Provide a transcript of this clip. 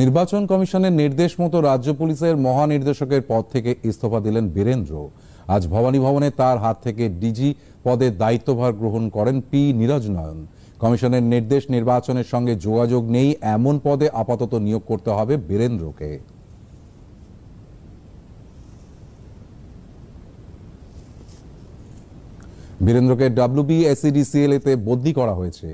নির্বাচন কমিশনের নির্দেশ মতো রাজ্য পুলিশের মহানির্দেশকের পদ থেকে ইস্তফা দিলেন বীরেন্দ্র আজ ভবানী ভবনে তার হাত থেকে ডিজি পদে দায়িত্বভার গ্রহণ করেন পি নীরজনয়ন কমিশনের নির্দেশ নির্বাচনের সঙ্গে যোগাযোগ নেই এমন পদে আপাতত নিয়োগ করতে হবে বীরেন্দ্রকে বীরেন্দ্রকে ডাব্লিউবিএসিডিসিএল এতে বদলি করা হয়েছে